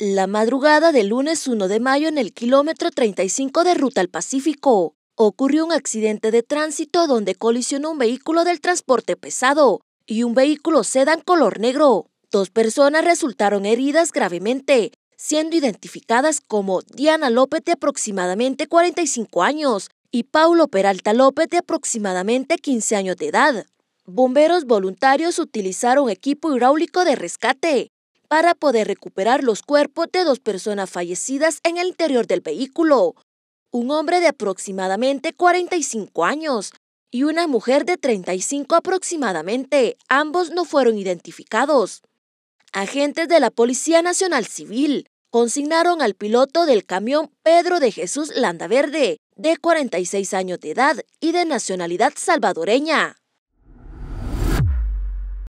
la madrugada del lunes 1 de mayo en el kilómetro 35 de Ruta al Pacífico. Ocurrió un accidente de tránsito donde colisionó un vehículo del transporte pesado y un vehículo sedán color negro. Dos personas resultaron heridas gravemente, siendo identificadas como Diana López de aproximadamente 45 años y Paulo Peralta López de aproximadamente 15 años de edad. Bomberos voluntarios utilizaron equipo hidráulico de rescate para poder recuperar los cuerpos de dos personas fallecidas en el interior del vehículo, un hombre de aproximadamente 45 años y una mujer de 35 aproximadamente. Ambos no fueron identificados. Agentes de la Policía Nacional Civil consignaron al piloto del camión Pedro de Jesús Landaverde, de 46 años de edad y de nacionalidad salvadoreña,